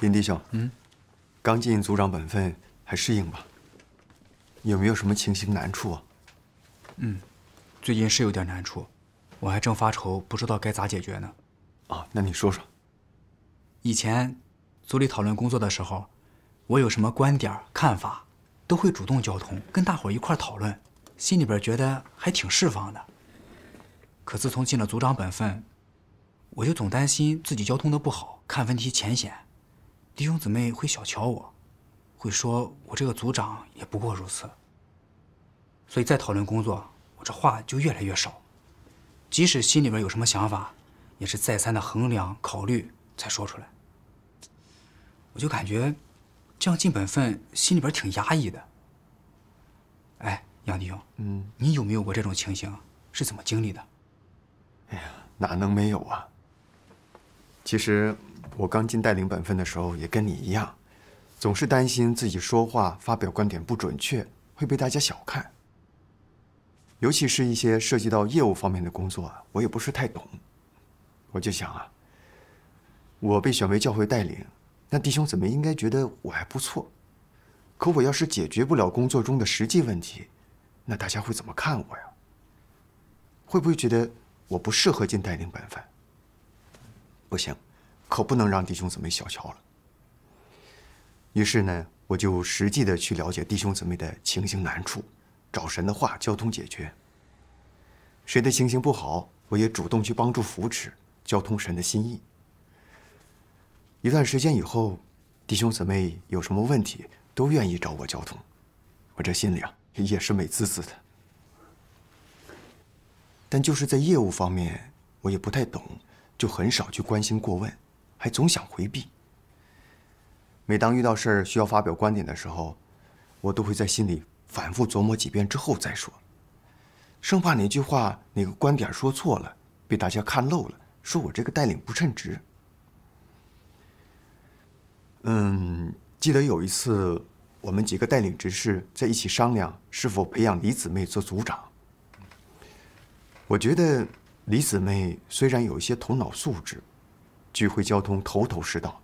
林弟兄，嗯，刚尽组长本分，还适应吧？有没有什么情形难处啊？嗯，最近是有点难处，我还正发愁，不知道该咋解决呢。啊，那你说说。以前组里讨论工作的时候，我有什么观点看法，都会主动交通，跟大伙一块讨论，心里边觉得还挺释放的。可自从尽了组长本分，我就总担心自己交通的不好，看问题浅显。弟兄姊妹会小瞧我，会说我这个组长也不过如此。所以，再讨论工作，我这话就越来越少。即使心里边有什么想法，也是再三的衡量考虑才说出来。我就感觉，这样尽本分，心里边挺压抑的。哎，杨弟兄，嗯，你有没有过这种情形？是怎么经历的？哎呀，哪能没有啊？其实。我刚进带领本分的时候，也跟你一样，总是担心自己说话、发表观点不准确，会被大家小看。尤其是一些涉及到业务方面的工作，我也不是太懂。我就想啊，我被选为教会带领，那弟兄怎么应该觉得我还不错？可我要是解决不了工作中的实际问题，那大家会怎么看我呀？会不会觉得我不适合进带领本分？不行。可不能让弟兄姊妹小瞧了。于是呢，我就实际的去了解弟兄姊妹的情形难处，找神的话交通解决。谁的情形不好，我也主动去帮助扶持，交通神的心意。一段时间以后，弟兄姊妹有什么问题，都愿意找我交通，我这心里啊也是美滋滋的。但就是在业务方面，我也不太懂，就很少去关心过问。还总想回避。每当遇到事儿需要发表观点的时候，我都会在心里反复琢磨几遍之后再说，生怕哪句话、哪个观点说错了，被大家看漏了，说我这个带领不称职。嗯，记得有一次，我们几个带领执事在一起商量是否培养李姊妹做组长。我觉得李姊妹虽然有一些头脑素质。聚会交通头头是道，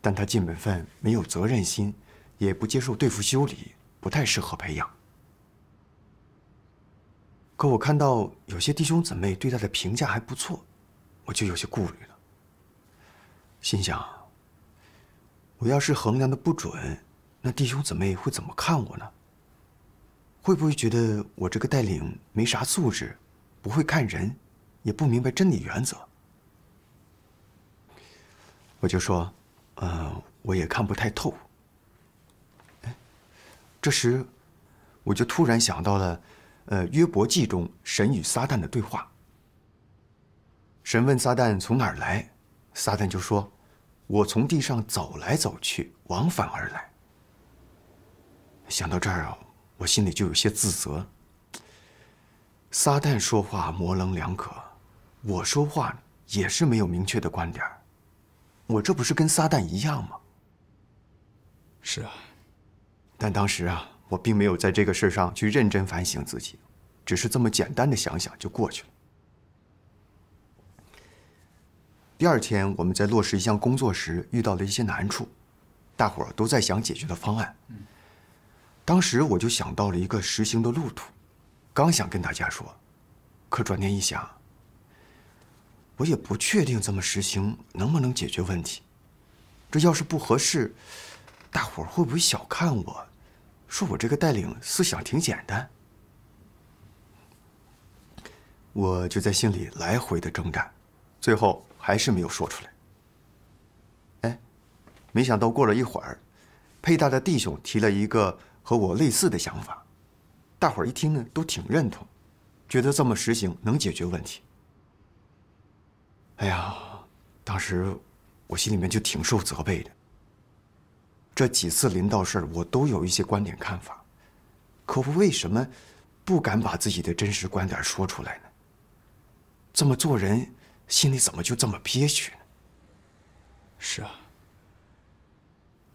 但他尽本分没有责任心，也不接受对付修理，不太适合培养。可我看到有些弟兄姊妹对他的评价还不错，我就有些顾虑了。心想：我要是衡量的不准，那弟兄姊妹会怎么看我呢？会不会觉得我这个带领没啥素质，不会看人，也不明白真理原则？我就说，呃，我也看不太透。这时，我就突然想到了，呃，《约伯记》中神与撒旦的对话。神问撒旦从哪儿来，撒旦就说：“我从地上走来走去，往返而来。”想到这儿啊，我心里就有些自责。撒旦说话模棱两可，我说话也是没有明确的观点。我这不是跟撒旦一样吗？是啊，但当时啊，我并没有在这个事上去认真反省自己，只是这么简单的想想就过去了。第二天，我们在落实一项工作时遇到了一些难处，大伙儿都在想解决的方案。当时我就想到了一个实行的路途，刚想跟大家说，可转念一想。我也不确定这么实行能不能解决问题，这要是不合适，大伙儿会不会小看我，说我这个带领思想挺简单？我就在心里来回的挣扎，最后还是没有说出来。哎，没想到过了一会儿，佩大的弟兄提了一个和我类似的想法，大伙儿一听呢都挺认同，觉得这么实行能解决问题。哎呀，当时我心里面就挺受责备的。这几次临到事儿，我都有一些观点看法，可我为什么不敢把自己的真实观点说出来呢？这么做人，心里怎么就这么憋屈呢？是啊，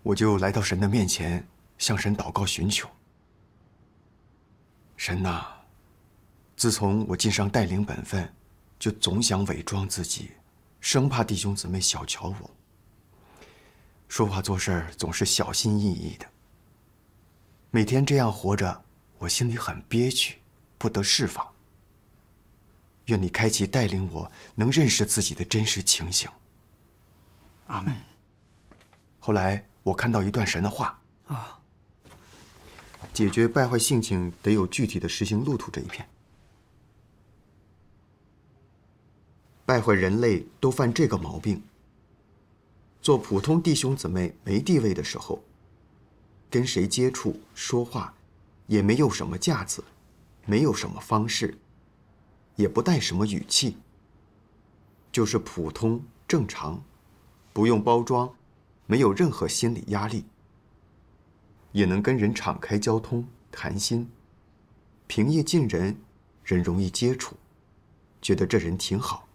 我就来到神的面前，向神祷告寻求。神呐，自从我晋商带领本分。就总想伪装自己，生怕弟兄姊妹小瞧我。说话做事总是小心翼翼的。每天这样活着，我心里很憋屈，不得释放。愿你开启带领我，能认识自己的真实情形。阿门。后来我看到一段神的话啊。解决败坏性情，得有具体的实行路途这一片。败坏人类都犯这个毛病。做普通弟兄姊妹没地位的时候，跟谁接触说话，也没有什么架子，没有什么方式，也不带什么语气。就是普通正常，不用包装，没有任何心理压力，也能跟人敞开交通谈心，平易近人，人容易接触，觉得这人挺好。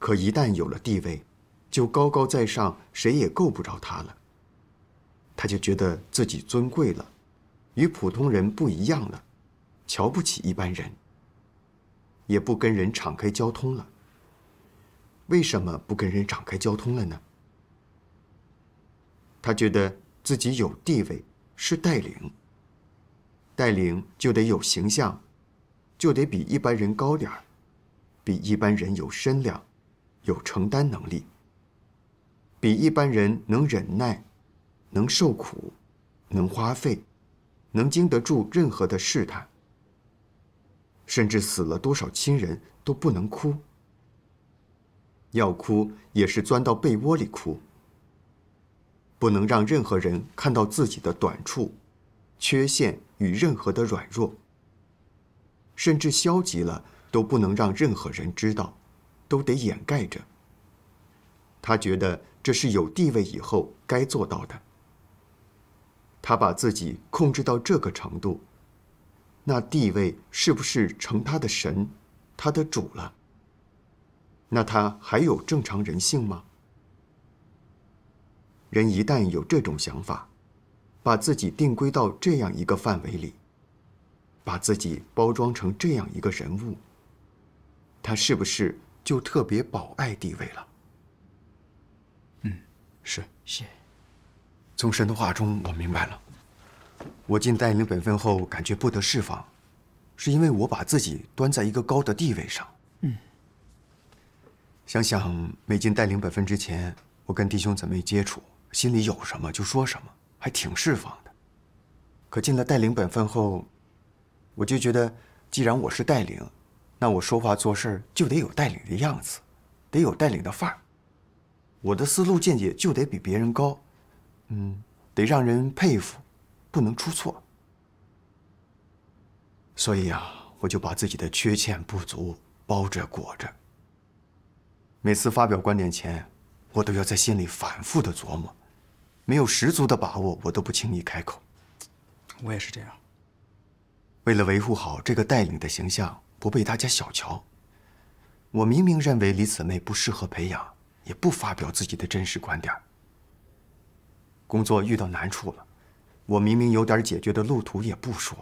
可一旦有了地位，就高高在上，谁也够不着他了。他就觉得自己尊贵了，与普通人不一样了，瞧不起一般人，也不跟人敞开交通了。为什么不跟人敞开交通了呢？他觉得自己有地位，是带领。带领就得有形象，就得比一般人高点儿，比一般人有身量。有承担能力，比一般人能忍耐，能受苦，能花费，能经得住任何的试探。甚至死了多少亲人都不能哭，要哭也是钻到被窝里哭。不能让任何人看到自己的短处、缺陷与任何的软弱，甚至消极了都不能让任何人知道。都得掩盖着。他觉得这是有地位以后该做到的。他把自己控制到这个程度，那地位是不是成他的神、他的主了？那他还有正常人性吗？人一旦有这种想法，把自己定规到这样一个范围里，把自己包装成这样一个人物，他是不是？就特别保爱地位了。嗯，是是。从神的话中我明白了，我进带领本分后感觉不得释放，是因为我把自己端在一个高的地位上。嗯。想想没进带领本分之前，我跟弟兄姊妹接触，心里有什么就说什么，还挺释放的。可进了带领本分后，我就觉得，既然我是带领。那我说话做事儿就得有带领的样子，得有带领的范儿，我的思路见解就得比别人高，嗯，得让人佩服，不能出错。所以啊，我就把自己的缺陷不足包着裹着。每次发表观点前，我都要在心里反复的琢磨，没有十足的把握，我都不轻易开口。我也是这样。为了维护好这个带领的形象。不被大家小瞧。我明明认为李姊妹不适合培养，也不发表自己的真实观点。工作遇到难处了，我明明有点解决的路途，也不说，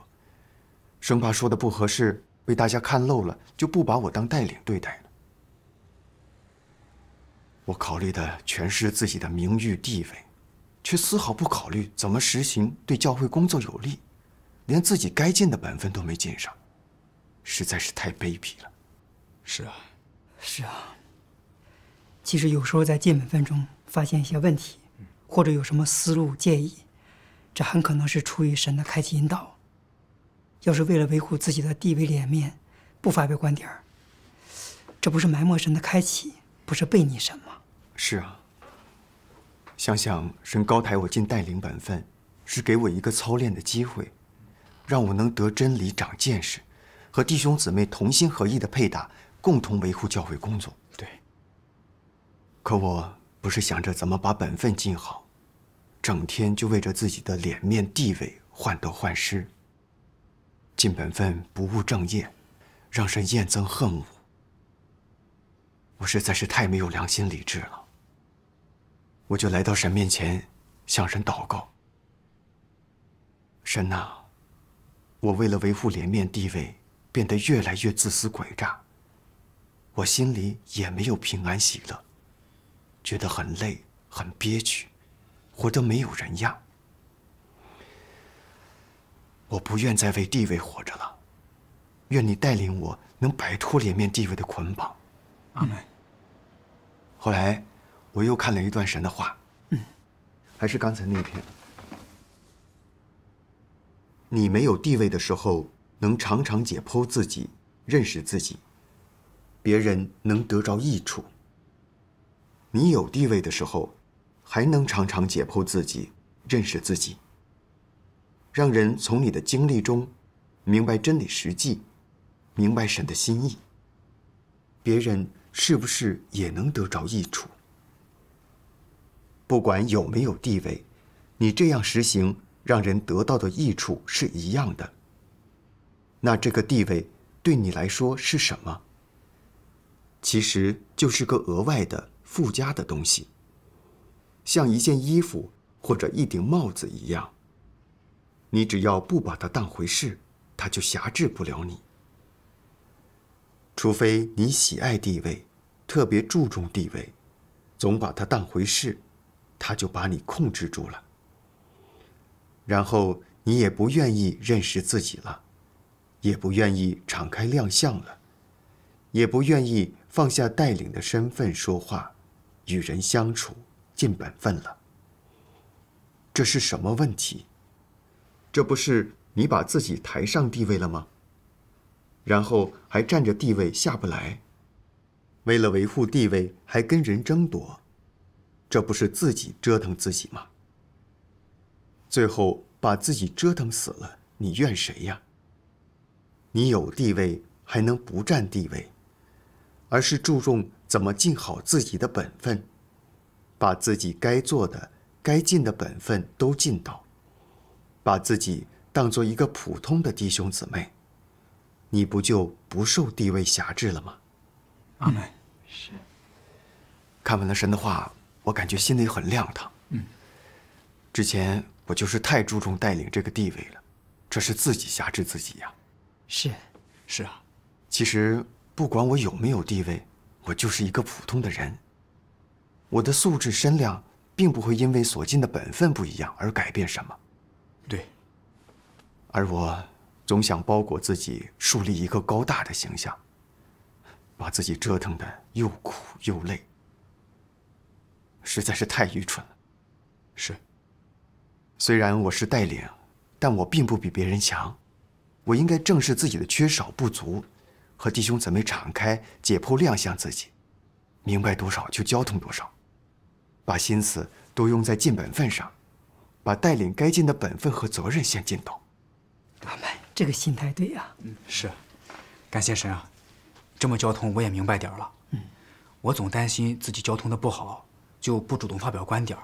生怕说的不合适被大家看漏了，就不把我当带领对待了。我考虑的全是自己的名誉地位，却丝毫不考虑怎么实行对教会工作有利，连自己该尽的本分都没尽上。实在是太卑鄙了！是啊，是啊。其实有时候在进本分中发现一些问题，或者有什么思路建议，这很可能是出于神的开启引导。要是为了维护自己的地位脸面，不发表观点儿，这不是埋没神的开启，不是背逆神吗？是啊。想想神高抬我进带领本分，是给我一个操练的机会，让我能得真理、长见识。和弟兄姊妹同心合意的配搭，共同维护教会工作。对。可我不是想着怎么把本分尽好，整天就为着自己的脸面地位患得患失。尽本分不务正业，让神厌憎恨我。我实在是太没有良心理智了。我就来到神面前，向神祷告。神呐，我为了维护脸面地位。变得越来越自私诡诈，我心里也没有平安喜乐，觉得很累很憋屈，活得没有人样。我不愿再为地位活着了，愿你带领我能摆脱脸面地位的捆绑。阿门。后来我又看了一段神的话，嗯，还是刚才那篇。你没有地位的时候。能常常解剖自己，认识自己，别人能得着益处。你有地位的时候，还能常常解剖自己，认识自己，让人从你的经历中，明白真理实际，明白神的心意。别人是不是也能得着益处？不管有没有地位，你这样实行，让人得到的益处是一样的。那这个地位对你来说是什么？其实就是个额外的附加的东西，像一件衣服或者一顶帽子一样。你只要不把它当回事，它就辖制不了你。除非你喜爱地位，特别注重地位，总把它当回事，它就把你控制住了。然后你也不愿意认识自己了。也不愿意敞开亮相了，也不愿意放下带领的身份说话，与人相处尽本分了。这是什么问题？这不是你把自己抬上地位了吗？然后还占着地位下不来，为了维护地位还跟人争夺，这不是自己折腾自己吗？最后把自己折腾死了，你怨谁呀？你有地位，还能不占地位，而是注重怎么尽好自己的本分，把自己该做的、该尽的本分都尽到，把自己当做一个普通的弟兄姊妹，你不就不受地位辖制了吗？阿门。是。看完了神的话，我感觉心里很亮堂。嗯。之前我就是太注重带领这个地位了，这是自己辖制自己呀。是，是啊。其实不管我有没有地位，我就是一个普通的人。我的素质身量，并不会因为所尽的本分不一样而改变什么。对。而我总想包裹自己，树立一个高大的形象，把自己折腾的又苦又累，实在是太愚蠢了。是。虽然我是带领，但我并不比别人强。我应该正视自己的缺少不足，和弟兄姊妹敞开解剖亮相自己，明白多少就交通多少，把心思都用在尽本分上，把带领该尽的本分和责任先尽到。阿妹，这个心态对呀。嗯，是。感谢神啊，这么交通我也明白点了。嗯，我总担心自己交通的不好，就不主动发表观点，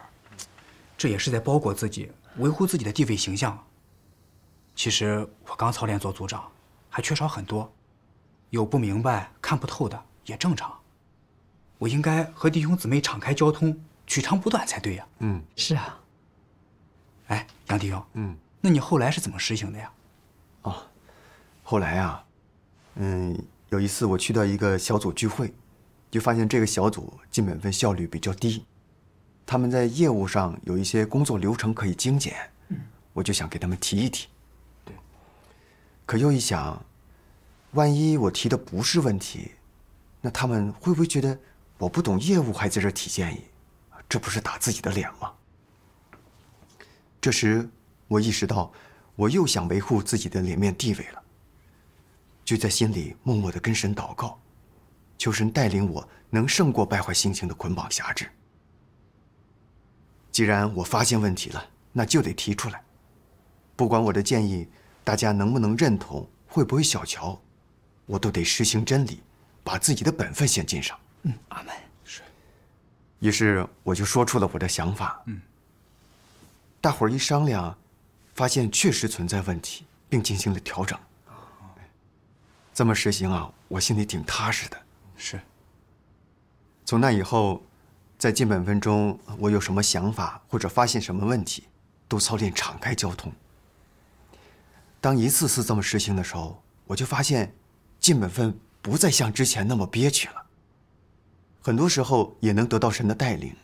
这也是在包裹自己，维护自己的地位形象。其实我刚操练做组长，还缺少很多，有不明白、看不透的也正常。我应该和弟兄姊妹敞开交通，取长补短才对呀。嗯，是啊。哎，杨弟兄，嗯，那你后来是怎么实行的呀？哦，后来啊，嗯，有一次我去到一个小组聚会，就发现这个小组进本分效率比较低，他们在业务上有一些工作流程可以精简。嗯，我就想给他们提一提。可又一想，万一我提的不是问题，那他们会不会觉得我不懂业务还在这提建议？这不是打自己的脸吗？这时，我意识到我又想维护自己的脸面地位了，就在心里默默的跟神祷告，求神带领我能胜过败坏心情的捆绑辖制。既然我发现问题了，那就得提出来，不管我的建议。大家能不能认同，会不会小瞧，我都得实行真理，把自己的本分先尽上。嗯，阿门。是。于是我就说出了我的想法。嗯。大伙儿一商量，发现确实存在问题，并进行了调整。这么实行啊，我心里挺踏实的。是。从那以后，在进本分中，我有什么想法或者发现什么问题，都操练敞开交通。当一次次这么实行的时候，我就发现，尽本分不再像之前那么憋屈了。很多时候也能得到神的带领，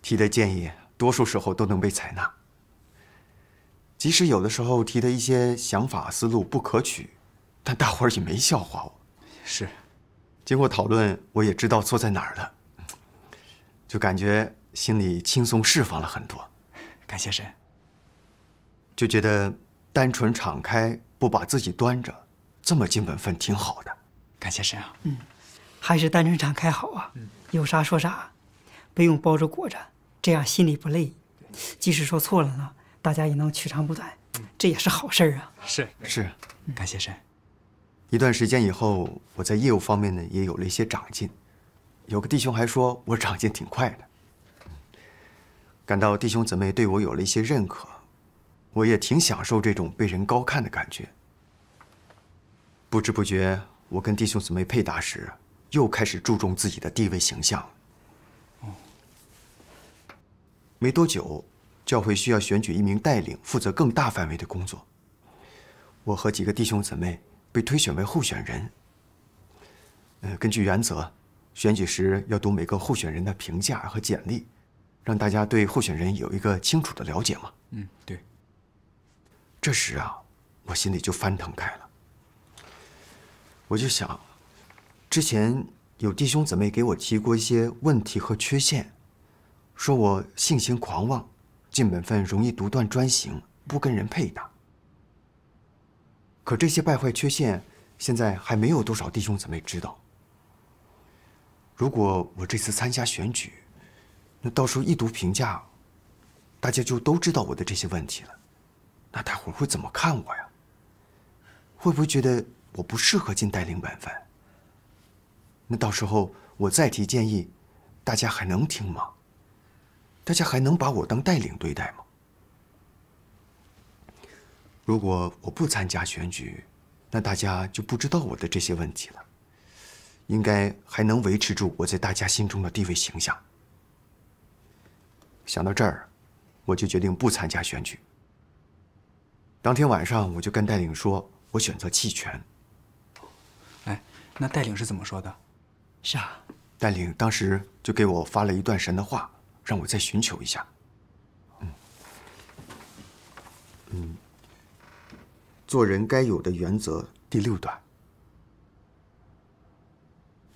提的建议多数时候都能被采纳。即使有的时候提的一些想法思路不可取，但大伙儿也没笑话我。是，经过讨论，我也知道错在哪儿了，就感觉心里轻松释放了很多。感谢神。就觉得。单纯敞开，不把自己端着，这么尽本分挺好的。感谢神啊！嗯，还是单纯敞开好啊！有啥说啥，不用包着裹着，这样心里不累。即使说错了呢，大家也能取长补短，这也是好事啊。是是，感谢神。一段时间以后，我在业务方面呢也有了一些长进，有个弟兄还说我长进挺快的，感到弟兄姊妹对我有了一些认可。我也挺享受这种被人高看的感觉。不知不觉，我跟弟兄姊妹配搭时，又开始注重自己的地位形象。没多久，教会需要选举一名带领，负责更大范围的工作。我和几个弟兄姊妹被推选为候选人。根据原则，选举时要读每个候选人的评价和简历，让大家对候选人有一个清楚的了解嘛。嗯，对。这时啊，我心里就翻腾开了。我就想，之前有弟兄姊妹给我提过一些问题和缺陷，说我性情狂妄，尽本分容易独断专行，不跟人配搭。可这些败坏缺陷，现在还没有多少弟兄姊妹知道。如果我这次参加选举，那到时候一读评价，大家就都知道我的这些问题了。那大伙会怎么看我呀？会不会觉得我不适合进带领本分？那到时候我再提建议，大家还能听吗？大家还能把我当带领对待吗？如果我不参加选举，那大家就不知道我的这些问题了，应该还能维持住我在大家心中的地位形象。想到这儿，我就决定不参加选举。当天晚上，我就跟戴领说，我选择弃权。哎，那戴领是怎么说的？是啊，戴领当时就给我发了一段神的话，让我再寻求一下。嗯，嗯，做人该有的原则第六段。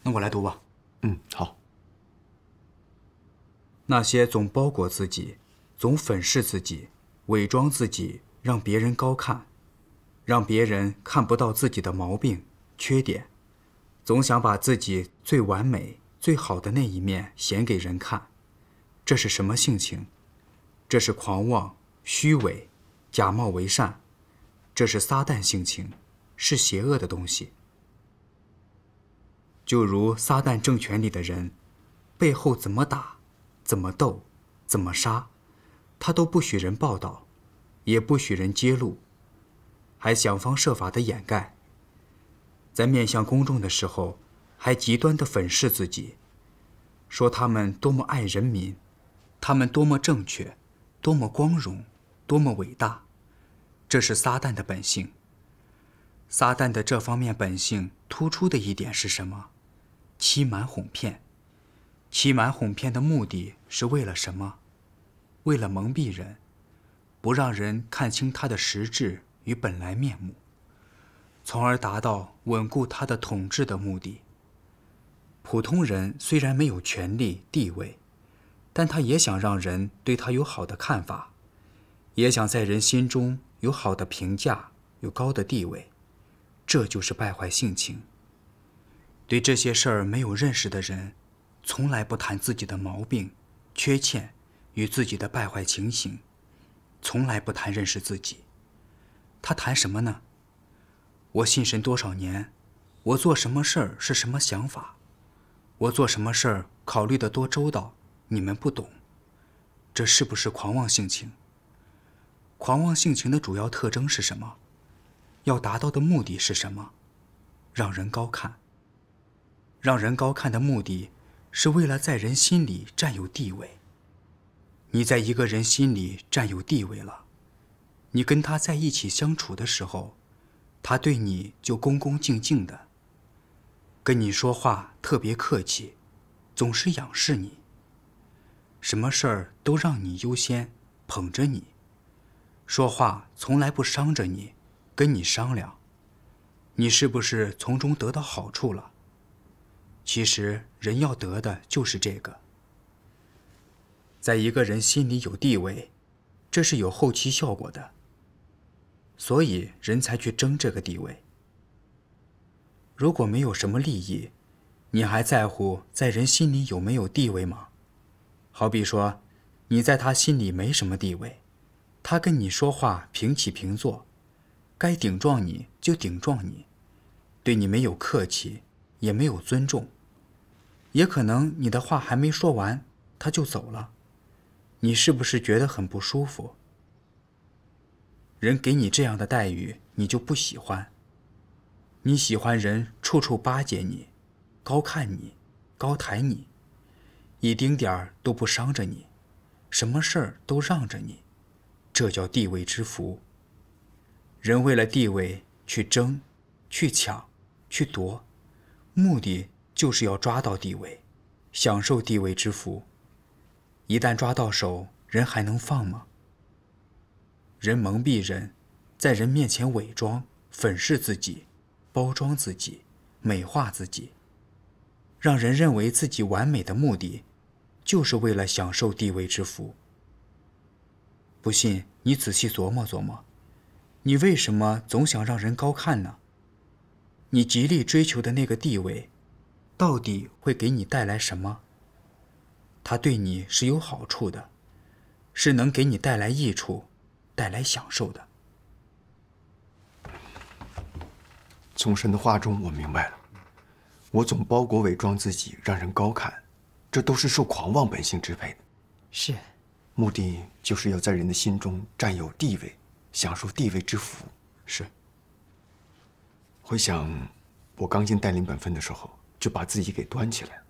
那我来读吧。嗯，好。那些总包裹自己，总粉饰自己，伪装自己。让别人高看，让别人看不到自己的毛病、缺点，总想把自己最完美、最好的那一面显给人看，这是什么性情？这是狂妄、虚伪、假冒为善，这是撒旦性情，是邪恶的东西。就如撒旦政权里的人，背后怎么打、怎么斗、怎么杀，他都不许人报道。也不许人揭露，还想方设法的掩盖。在面向公众的时候，还极端的粉饰自己，说他们多么爱人民，他们多么正确，多么光荣，多么伟大。这是撒旦的本性。撒旦的这方面本性突出的一点是什么？欺瞒哄骗。欺瞒哄骗的目的是为了什么？为了蒙蔽人。不让人看清他的实质与本来面目，从而达到稳固他的统治的目的。普通人虽然没有权利地位，但他也想让人对他有好的看法，也想在人心中有好的评价、有高的地位，这就是败坏性情。对这些事儿没有认识的人，从来不谈自己的毛病、缺欠与自己的败坏情形。从来不谈认识自己，他谈什么呢？我信神多少年，我做什么事儿是什么想法，我做什么事儿考虑的多周到，你们不懂，这是不是狂妄性情？狂妄性情的主要特征是什么？要达到的目的是什么？让人高看。让人高看的目的，是为了在人心里占有地位。你在一个人心里占有地位了，你跟他在一起相处的时候，他对你就恭恭敬敬的，跟你说话特别客气，总是仰视你，什么事儿都让你优先，捧着你，说话从来不伤着你，跟你商量，你是不是从中得到好处了？其实人要得的就是这个。在一个人心里有地位，这是有后期效果的，所以人才去争这个地位。如果没有什么利益，你还在乎在人心里有没有地位吗？好比说，你在他心里没什么地位，他跟你说话平起平坐，该顶撞你就顶撞你，对你没有客气，也没有尊重，也可能你的话还没说完，他就走了。你是不是觉得很不舒服？人给你这样的待遇，你就不喜欢？你喜欢人处处巴结你，高看你，高抬你，一丁点儿都不伤着你，什么事儿都让着你，这叫地位之福。人为了地位去争、去抢、去夺，目的就是要抓到地位，享受地位之福。一旦抓到手，人还能放吗？人蒙蔽人，在人面前伪装、粉饰自己、包装自己、美化自己，让人认为自己完美的目的，就是为了享受地位之福。不信，你仔细琢磨琢磨，你为什么总想让人高看呢？你极力追求的那个地位，到底会给你带来什么？他对你是有好处的，是能给你带来益处、带来享受的。从神的话中，我明白了，我总包裹、伪装自己，让人高看，这都是受狂妄本性支配的。是，目的就是要在人的心中占有地位，享受地位之福。是。回想我刚进带领本分的时候，就把自己给端起来，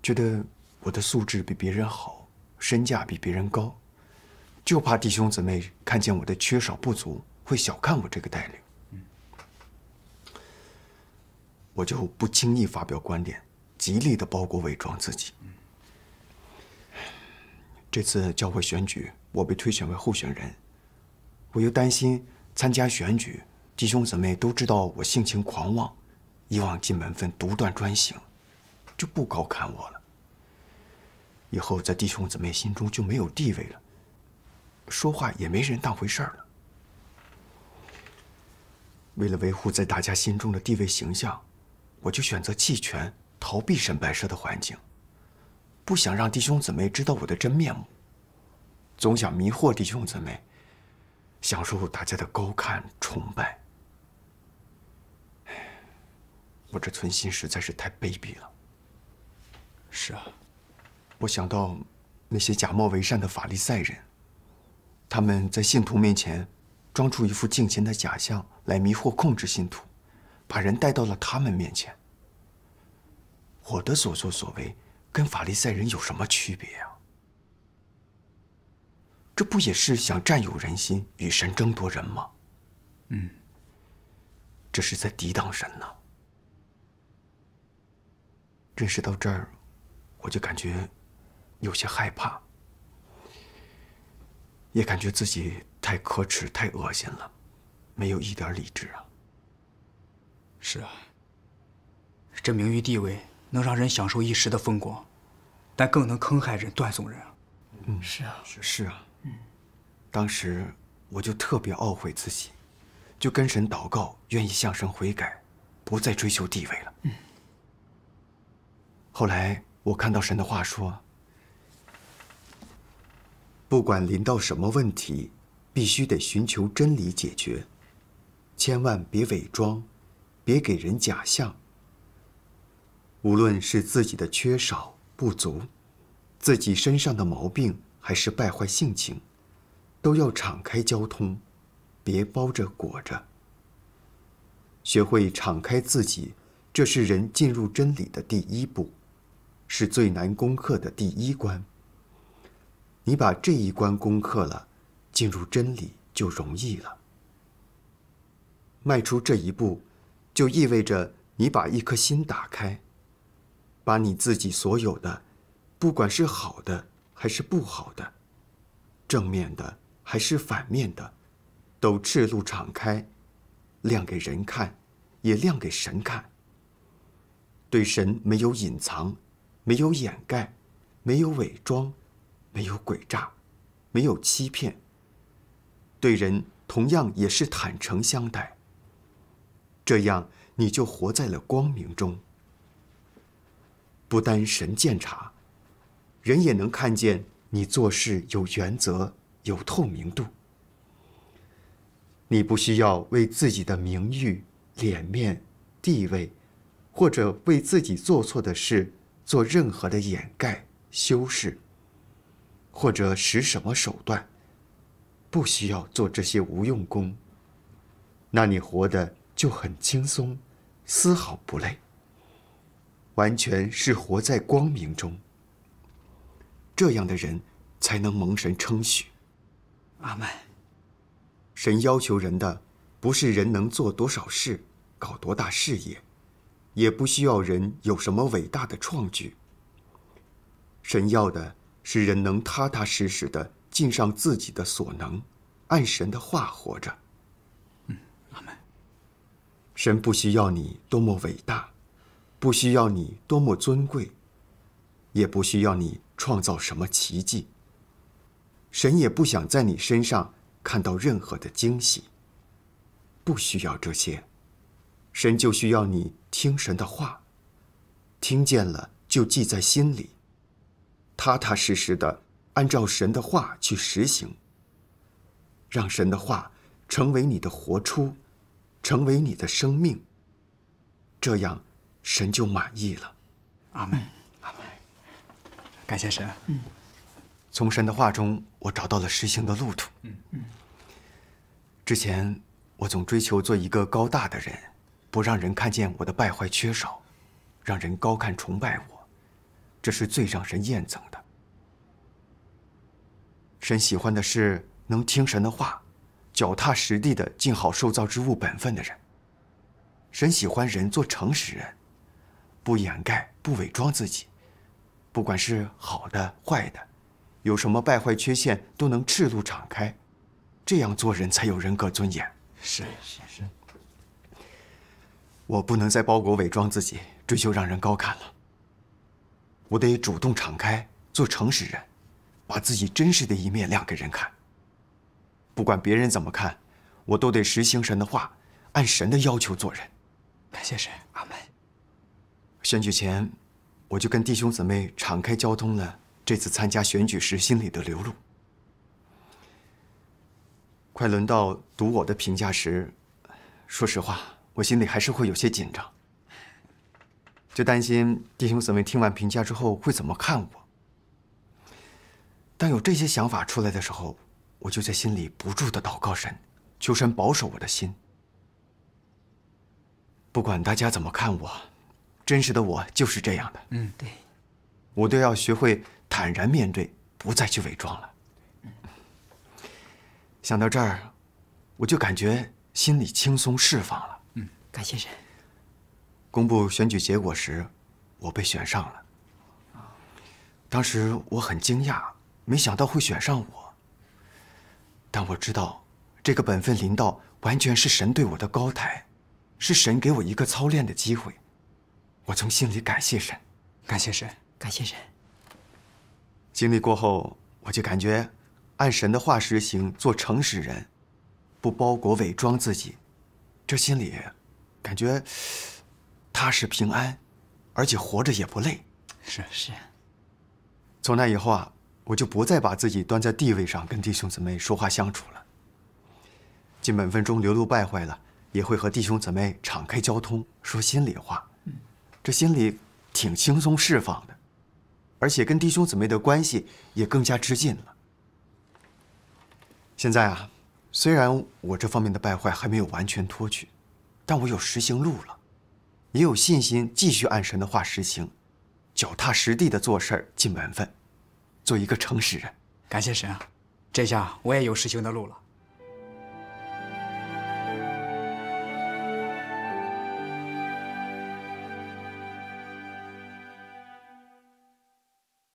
觉得。我的素质比别人好，身价比别人高，就怕弟兄姊妹看见我的缺少不足，会小看我这个带领。我就不轻易发表观点，极力的包裹伪装自己。这次教会选举，我被推选为候选人，我又担心参加选举，弟兄姊妹都知道我性情狂妄，以往进门分独断专行，就不高看我了。以后在弟兄姊妹心中就没有地位了，说话也没人当回事了。为了维护在大家心中的地位形象，我就选择弃权，逃避沈白社的环境，不想让弟兄姊妹知道我的真面目，总想迷惑弟兄姊妹，享受大家的高看崇拜。我这存心实在是太卑鄙了。是啊。我想到，那些假冒为善的法利赛人，他们在信徒面前装出一副敬虔的假象，来迷惑控制信徒，把人带到了他们面前。我的所作所为跟法利赛人有什么区别呀？这不也是想占有人心，与神争夺人吗？嗯，这是在抵挡神呢。认识到这儿，我就感觉。有些害怕，也感觉自己太可耻、太恶心了，没有一点理智啊。是啊，这名誉地位能让人享受一时的风光，但更能坑害人、断送人啊。嗯，是啊，是啊。嗯，当时我就特别懊悔自己，就跟神祷告，愿意向神悔改，不再追求地位了。嗯。后来我看到神的话说。不管临到什么问题，必须得寻求真理解决，千万别伪装，别给人假象。无论是自己的缺少、不足，自己身上的毛病，还是败坏性情，都要敞开交通，别包着裹着。学会敞开自己，这是人进入真理的第一步，是最难攻克的第一关。你把这一关攻克了，进入真理就容易了。迈出这一步，就意味着你把一颗心打开，把你自己所有的，不管是好的还是不好的，正面的还是反面的，都赤露敞开，亮给人看，也亮给神看。对神没有隐藏，没有掩盖，没有伪装。没有诡诈，没有欺骗。对人同样也是坦诚相待。这样你就活在了光明中。不单神鉴察，人也能看见你做事有原则、有透明度。你不需要为自己的名誉、脸面、地位，或者为自己做错的事做任何的掩盖、修饰。或者使什么手段，不需要做这些无用功。那你活的就很轻松，丝毫不累。完全是活在光明中。这样的人才能蒙神称许。阿曼，神要求人的，不是人能做多少事，搞多大事业，也不需要人有什么伟大的创举。神要的。使人能踏踏实实的尽上自己的所能，按神的话活着。嗯，阿门。神不需要你多么伟大，不需要你多么尊贵，也不需要你创造什么奇迹。神也不想在你身上看到任何的惊喜。不需要这些，神就需要你听神的话，听见了就记在心里。踏踏实实的按照神的话去实行。让神的话成为你的活出，成为你的生命。这样，神就满意了。阿门，阿门。感谢神。嗯。从神的话中，我找到了实行的路途。嗯嗯。之前我总追求做一个高大的人，不让人看见我的败坏、缺少，让人高看、崇拜我。这是最让人厌憎的。神喜欢的是能听神的话，脚踏实地的尽好受造之物本分的人。神喜欢人做诚实人，不掩盖、不伪装自己，不管是好的、坏的，有什么败坏缺陷都能赤露敞开，这样做人才有人格尊严。是是是，我不能再包裹伪装自己，追求让人高看了。我得主动敞开，做诚实人，把自己真实的一面亮给人看。不管别人怎么看，我都得实行神的话，按神的要求做人。感谢神，阿门。选举前，我就跟弟兄姊妹敞开交通了这次参加选举时心里的流露。快轮到读我的评价时，说实话，我心里还是会有些紧张。就担心弟兄姊妹听完评价之后会怎么看我。当有这些想法出来的时候，我就在心里不住的祷告神，求神保守我的心。不管大家怎么看我，真实的我就是这样的。嗯，对，我都要学会坦然面对，不再去伪装了。想到这儿，我就感觉心里轻松释放了。嗯，感谢神。公布选举结果时，我被选上了。当时我很惊讶，没想到会选上我。但我知道，这个本分临到完全是神对我的高抬，是神给我一个操练的机会。我从心里感谢神，感谢神，感谢神。经历过后，我就感觉，按神的话实行，做诚实人，不包裹伪装自己，这心里，感觉。踏实平安，而且活着也不累。是是。从那以后啊，我就不再把自己端在地位上跟弟兄姊妹说话相处了。近本分中流露败坏了，也会和弟兄姊妹敞开交通，说心里话。这心里挺轻松释放的，而且跟弟兄姊妹的关系也更加之近了。现在啊，虽然我这方面的败坏还没有完全脱去，但我有实行路了。也有信心继续按神的话实行，脚踏实地的做事儿尽本分，做一个诚实人。感谢神，啊，这下我也有实行的路了。